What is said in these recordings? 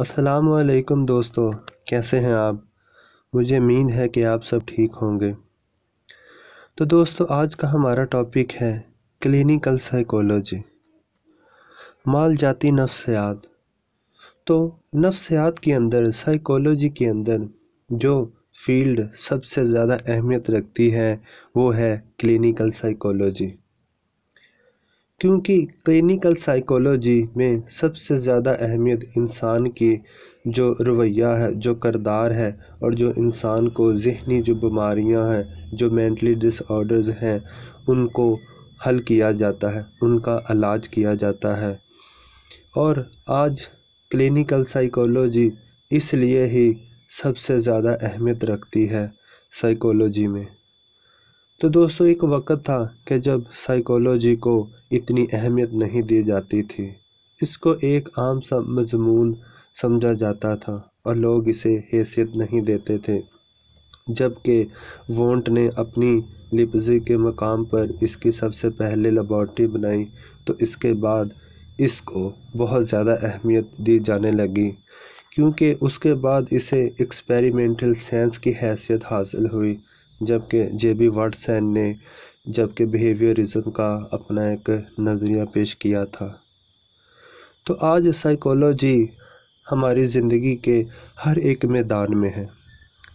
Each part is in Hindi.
असलकम दोस्तों कैसे हैं आप मुझे उम्मीद है कि आप सब ठीक होंगे तो दोस्तों आज का हमारा टॉपिक है क्लिनिकल साइकोलॉजी माल जाती नफ्सियात तो नफ्सियात के अंदर साइकोलॉजी के अंदर जो फील्ड सबसे ज़्यादा अहमियत रखती है वो है क्लिनिकल साइकोलॉजी क्योंकि क्लिनिकल साइकोलॉजी में सबसे ज़्यादा अहमियत इंसान की जो रवैया है जो करदार है और जो इंसान को ज़हनी जो बीमारियां हैं जो मेंटली डिसऑर्डर्स हैं उनको हल किया जाता है उनका इलाज किया जाता है और आज क्लिनिकल साइकोलॉजी इसलिए ही सबसे ज़्यादा अहमियत रखती है साइकोलॉजी में तो दोस्तों एक वक्त था कि जब साइकोलॉजी को इतनी अहमियत नहीं दी जाती थी इसको एक आम सा मजमून समझा जाता था और लोग इसे हैसियत नहीं देते थे जबकि वोंट ने अपनी लिपजी के मकाम पर इसकी सबसे पहले लेबॉर्ट्री बनाई तो इसके बाद इसको बहुत ज़्यादा अहमियत दी जाने लगी क्योंकि उसके बाद इसे एक्सपेरिमेंटल साइंस की हैसियत हासिल हुई जबकि जे बी वाटसन ने जबकि बिहेवियरिज्म का अपना एक नज़रिया पेश किया था तो आज साइकोलॉजी हमारी ज़िंदगी के हर एक मैदान में है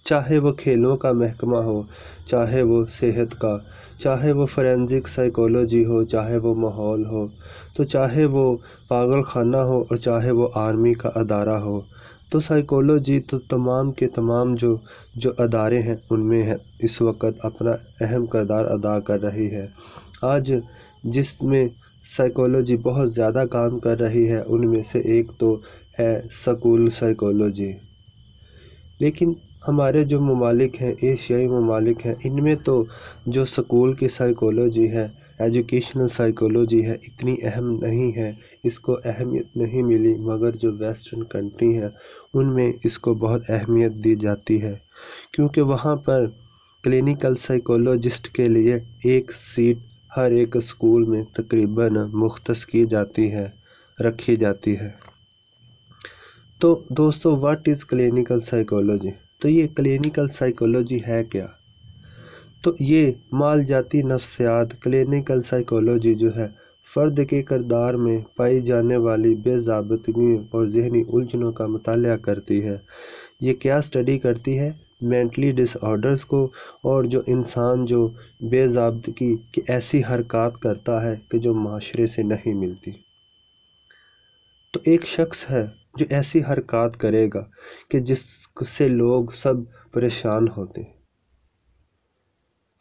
चाहे वो खेलों का महकमा हो चाहे वो सेहत का चाहे वो फॉरेंसिक साइकोलॉजी हो चाहे वो माहौल हो तो चाहे वो पागल खाना हो और चाहे वो आर्मी का अदारा हो तो साइकोलॉजी तो तमाम के तमाम जो जो अदारे हैं उनमें है इस वक्त अपना अहम करदार अदा कर रही है आज जिसमें साइकोलॉजी बहुत ज़्यादा काम कर रही है उनमें से एक तो है स्कूल साइकोलॉजी लेकिन हमारे जो ममालिक हैं एशियाई ममालिक हैं इनमें तो जो स्कूल की साइकोलॉजी है एजुकेशनल साइकोलॉजी है इतनी अहम नहीं है इसको अहमियत नहीं मिली मगर जो वेस्टर्न कंट्री हैं उनमें इसको बहुत अहमियत दी जाती है क्योंकि वहाँ पर क्लिनिकल साइकोलॉजिस्ट के लिए एक सीट हर एक स्कूल में तकरीबन मुख्त की जाती है रखी जाती है तो दोस्तों व्हाट इज़ क्लिनिकल साइकोलॉजी तो ये क्लिनिकल साइकोलॉजी है क्या तो ये माल जाती नफ्सियात क्लिनिकल साइकोलॉजी जो है फ़र्द के करदार में पाई जाने वाली बेजाबतगी और जहनी उलझनों का मताल करती है ये क्या स्टडी करती है मेंटली डिसऑर्डर्स को और जो इंसान जो बेजाबतगी की ऐसी हरकत करता है कि जो माशरे से नहीं मिलती तो एक शख्स है जो ऐसी हरकत करेगा कि जिससे लोग सब परेशान होते हैं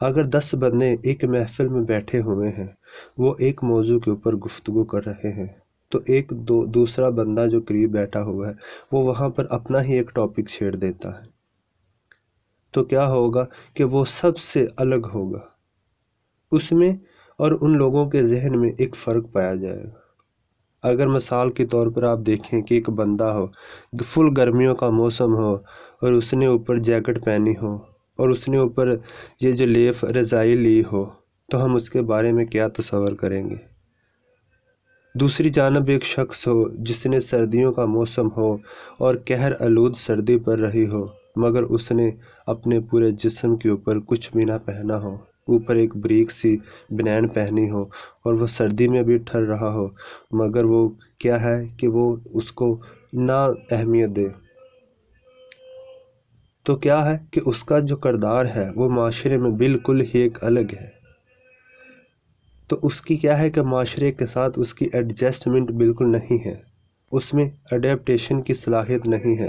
अगर दस बंदे एक महफ़िल में बैठे हुए हैं वो एक मौजू के ऊपर गुफ्तु कर रहे हैं तो एक दो दूसरा बंदा जो करीब बैठा हुआ है वो वहाँ पर अपना ही एक टॉपिक छेड़ देता है तो क्या होगा कि वो सबसे अलग होगा उसमें और उन लोगों के जहन में एक फ़र्क पाया जाएगा अगर मिसाल के तौर पर आप देखें कि एक बंदा हो फुल गर्मियों का मौसम हो और उसने ऊपर जैकेट पहनी हो और उसने ऊपर ये जो लेफ रज़ाई ली हो तो हम उसके बारे में क्या तस्वर करेंगे दूसरी जानब एक शख्स हो जिसने सर्दियों का मौसम हो और कहर आलूद सर्दी पर रही हो मगर उसने अपने पूरे जिस्म के ऊपर कुछ भी ना पहना हो ऊपर एक ब्रीक सी बनैन पहनी हो और वह सर्दी में भी ठहर रहा हो मगर वो क्या है कि वो उसको ना अहमियत दे तो क्या है कि उसका जो करदार है वो माशरे में बिल्कुल ही एक अलग है तो उसकी क्या है कि माशरे के साथ उसकी एडजस्टमेंट बिल्कुल नहीं है उसमें अडेप्टेशन की सलाहियत नहीं है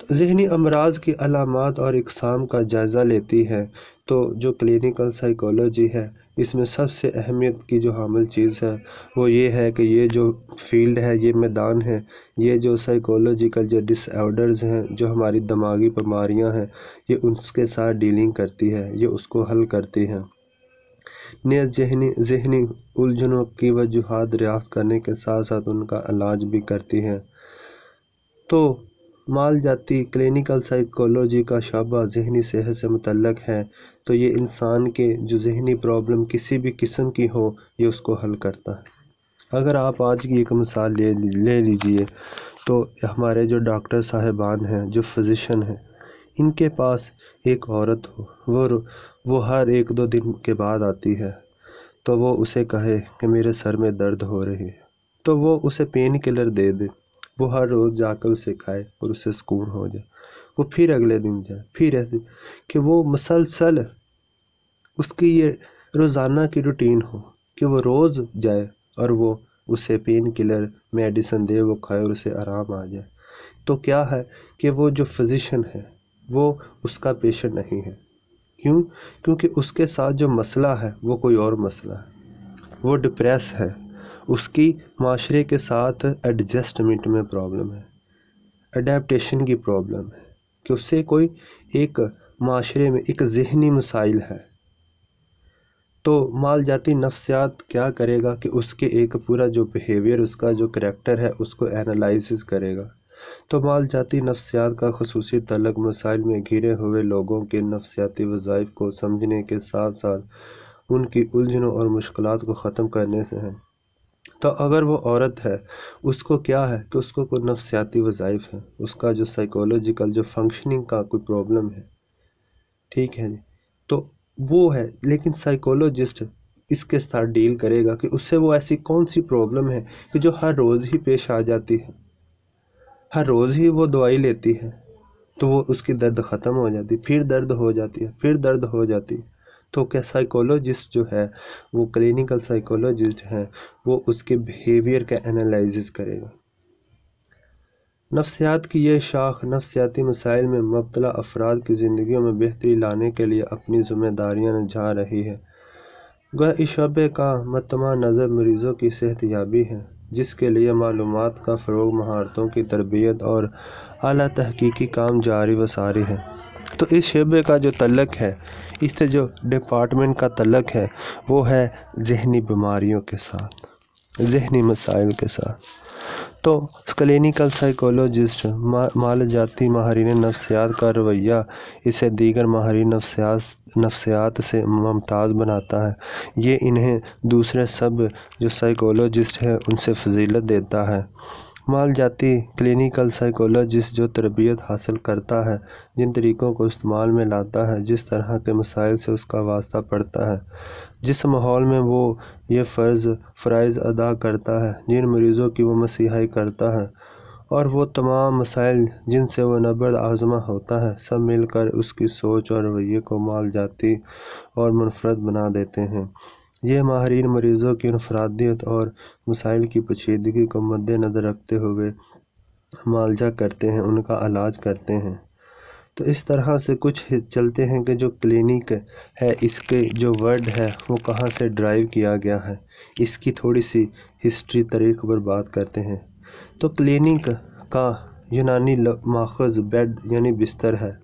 तो जहनी अमराज की अलामत और इकसाम का जायज़ा लेती है तो जो क्लिनिकल साइकोलॉजी है इसमें सबसे अहमियत की जो हामिल चीज़ है वो ये है कि ये जो फील्ड है ये मैदान है ये जो साइकोलॉजिकल जो डिसऑर्डर्स हैं जो हमारी दिमागी बीमारियां हैं ये उसके साथ डीलिंग करती है ये उसको हल करती हैं नियत जहनी जहनी उलझनों की वजूहत दरियाफ्त करने के साथ साथ उनका इलाज भी करती है तो माल जाती क्लिनिकल साइकोलॉजी का शाबा जहनी सेहत से मुतलक है तो ये इंसान के जो जहनी प्रॉब्लम किसी भी किस्म की हो ये उसको हल करता है अगर आप आज की एक मिसाल ले ले लीजिए तो हमारे जो डॉक्टर साहबान हैं जो फिज़िशन हैं इनके पास एक औरत हो वो वो हर एक दो दिन के बाद आती है तो वो उसे कहे कि मेरे सर में दर्द हो रही है तो वो उसे पेन किलर दे दे वो हर रोज़ जाकर उसे खाए और उसे सुकून हो जाए वो फिर अगले दिन जाए फिर ऐसे कि वो मसलसल उसकी ये रोज़ाना की रूटीन हो कि वो रोज़ जाए और वो उसे पेन किलर मेडिसन दे वो खाए और उसे आराम आ जाए तो क्या है कि वो जो फिज़िशन है वो उसका पेशेंट नहीं है क्यों क्योंकि उसके साथ जो मसला है वो कोई और मसला है वो डिप्रेस है उसकी माशरे के साथ एडजस्टमेंट में प्रॉब्लम है अडेप्टशन की प्रॉब्लम है कि उससे कोई एक माशरे में एक जहनी मसाइल है तो माल जाती नफ्सियात क्या करेगा कि उसके एक पूरा जो बिहेवियर उसका जो करेक्टर है उसको एनालिस करेगा तो माल जाती नफ्सियात का खसूसी तलक मसाइल में घिरे हुए लोगों के नफ्सियाती वज़ाइफ को समझने के साथ साथ उनकी उलझनों और मुश्किल को ख़त्म करने से है तो अगर वो औरत है उसको क्या है कि उसको कोई नफसियाती वज़ाइफ है उसका जो साइकोलॉजिकल जो फंक्शनिंग का कोई प्रॉब्लम है ठीक है जी तो वो है लेकिन साइकोलॉजिस्ट इसके साथ डील करेगा कि उससे वो ऐसी कौन सी प्रॉब्लम है कि जो हर रोज़ ही पेश आ जाती है हर रोज़ ही वो दवाई लेती है तो वो उसकी दर्द ख़त्म हो जाती फिर दर्द हो जाती है फिर दर्द हो जाती है तो क्या साइकोलॉजिस्ट जो है वो क्लिनिकल साइकोलॉजिस्ट हैं वो उसके बिहेवियर का एनालिस करेगा नफ्सियात की यह शाख नफ्सियाती मसाइल में मुबतला अफराद की ज़िंदगी में बेहतरी लाने के लिए अपनी ज़िम्मेदारियाँ जा रही है गह इस शबे का मतमा नज़र मरीज़ों की सेहत याबी है जिसके लिए मालूम का फ़रोग महारतों की तरबियत और अली तहकीकी काम जारी व सारी है तो इस शेबे का जो तलक है इससे जो डिपार्टमेंट का तलक है वो है जहनी बीमारियों के साथ जहनी मसाइल के साथ तो क्लिनिकल साइकोलॉजिस्ट माल जाती माहरीन नफ्सियात का रवैया इसे दीगर माहरीन नफ्सियात नफ्सियात से मुमताज़ बनाता है ये इन्हें दूसरे सब जो साइकोलॉजिस्ट हैं उनसे फजीलत देता है माल जाती क्लिनिकल साइकोलॉजिस्ट जो तरबियत हासिल करता है जिन तरीक़ों को इस्तेमाल में लाता है जिस तरह के मसाइल से उसका वास्ता पड़ता है जिस माहौल में वो ये फ़र्ज़ फ़्राइज अदा करता है जिन मरीज़ों की वो मसीहाई करता है और वो तमाम मसाइल जिनसे वह नबर आज़मा होता है सब मिलकर उसकी सोच और रवैये को माल जाती और मुनफरद बना देते हैं ये माहरीन मरीज़ों की अनफरादियत और मसाइल की पचीदगी को मद्नज़र रखते हुए मालजा करते हैं उनका इलाज करते हैं तो इस तरह से कुछ चलते हैं कि जो क्लिनिक है इसके जो वर्ड है वो कहाँ से ड्राइव किया गया है इसकी थोड़ी सी हिस्ट्री तरीक़ पर बात करते हैं तो क्लिनिक का यूनानी माखज़ बेड यानी बिस्तर है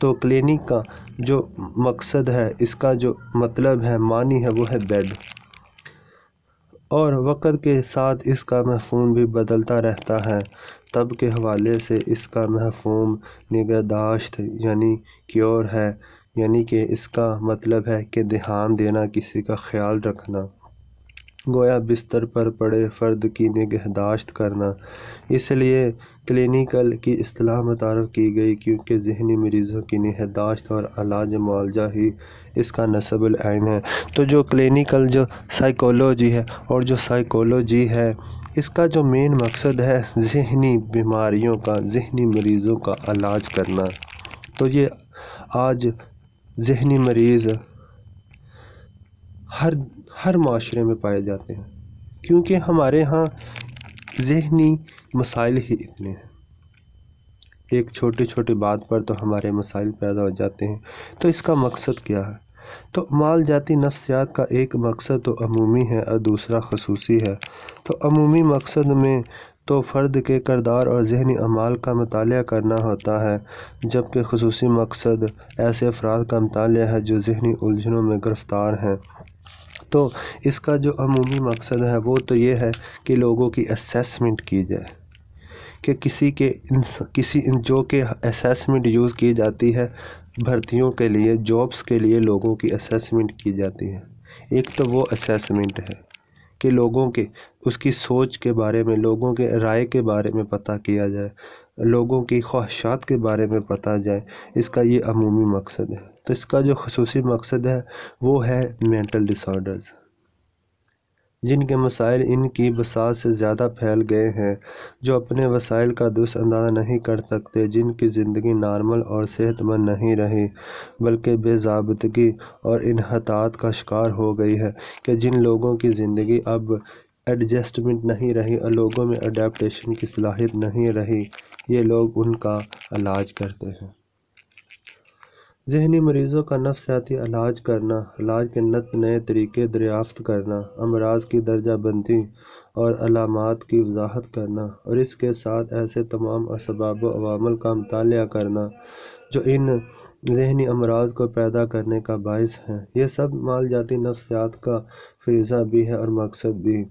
तो क्लिनिक का जो मकसद है इसका जो मतलब है मानी है वो है बेड और वक़्त के साथ इसका महफूम भी बदलता रहता है तब के हवाले से इसका महफूम निगहदाश्त यानी क्योर है यानी कि इसका मतलब है कि ध्यान देना किसी का ख्याल रखना गोया बिस्तर पर पड़े फ़र्द की निगहदाश्त करना इसलिए क्लिनिकल की असलाह मुतारफ़ की गई क्योंकि जहनी मरीज़ों की निहदाश्त और अलाज मुआलजा ही इसका नसबल-आइन है तो जो क्लिनिकल जो साइकोलॉजी है और जो साइकोलॉजी है इसका जो मेन मकसद है जहनी बीमारियों का जहनी मरीज़ों का इलाज करना तो ये आज जहनी मरीज़ हर हर माशरे में पाए जाते हैं क्योंकि हमारे यहाँ जहनी मसाइल ही इतने हैं एक छोटी छोटी बात पर तो हमारे मसाइल पैदा हो जाते हैं तो इसका मकसद क्या है तो माल जाती नफ्सियात का एक मकसद तो अमूमी है और दूसरा खसूसी है तो अमूमी मकसद में तो फ़र्द के करदार और जहनी अमाल का मताल करना होता है जबकि खसूसी मकसद ऐसे अफराद का मताल है जो जहनी उलझनों में गिरफ़्तार हैं तो इसका जो अमूमी मकसद है वो तो ये है कि लोगों की असेसमेंट की जाए कि किसी के किसी जो कि असेसमेंट यूज़ की जाती है भर्तियों के लिए जॉब्स के लिए लोगों की असेसमेंट की जाती है एक तो वो असेसमेंट है कि लोगों के उसकी सोच के बारे में लोगों के राय के बारे में पता किया जाए लोगों की ख्वाहिशात के बारे में पता जाए इसका ये अमूमी मकसद है तो इसका जो खसूस मकसद है वो है मेंटल डिसऑर्डर्स जिनके मसाइल इनकी बसात से ज़्यादा फैल गए हैं जो अपने वसाइल का दुरुस्त अंदाज़ा नहीं कर सकते जिनकी ज़िंदगी नॉर्मल और सेहतमंद नहीं रही बल्कि बेजाबतगी और इनहतात का शिकार हो गई है कि जिन लोगों की ज़िंदगी अब एडजस्टमेंट नहीं रही और लोगों में अडेप्टशन की सलाहियत नहीं रही ये लोग उनका इलाज करते हैं जहनी मरीज़ों का नफ्सियाती इलाज करना इलाज के नत नए तरीके दरियाफ़्त करना अमराज की दर्जा बंदी और अलामत की वजाहत करना और इसके साथ ऐसे तमाम असबाब अवामल का मताल करना जो इन जहनी अमराज को पैदा करने का बायस है यह सब माल जाती नफसयात का फरीज़ा भी है और मकसद भी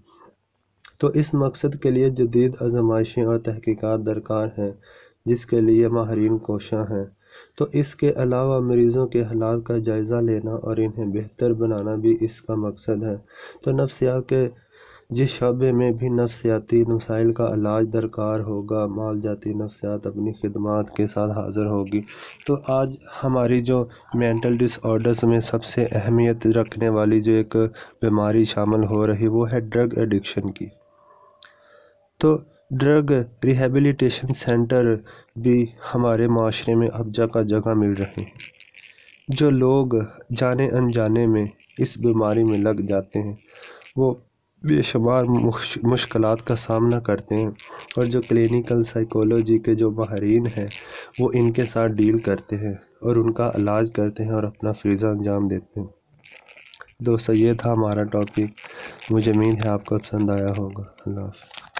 तो इस मकसद के लिए जदीद आजमाइशें और तहकीक़ात दरकार हैं जिसके लिए माहरीन कोशा हैं तो इसके अलावा मरीज़ों के हालात का जायज़ा लेना और इन्हें बेहतर बनाना भी इसका मकसद है तो नफसियात के जिस शबे में भी नफसियाती मसाइल का इलाज दरकार होगा मालजाती नफसियात अपनी खदमात के साथ हाज़िर होगी तो आज हमारी जो मेंटल डिसऑर्डर्स में सबसे अहमियत रखने वाली जो एक बीमारी शामिल हो रही वो है ड्रग एडिक्शन की तो ड्रग रिहेबिलिटेशन सेंटर भी हमारे माशरे में अब जगह जगह मिल रहे हैं जो लोग जाने अनजाने में इस बीमारी में लग जाते हैं वो बेशुमार मुश्किल का सामना करते हैं और जो क्लिनिकल साइकोलॉजी के जो माहरीन हैं वो इनके साथ डील करते हैं और उनका इलाज करते हैं और अपना फरीज़ा अंजाम देते हैं दोस्तों ये था हमारा टॉपिक मुझे उम्मीद है आपको पसंद आया होगा अल्लाह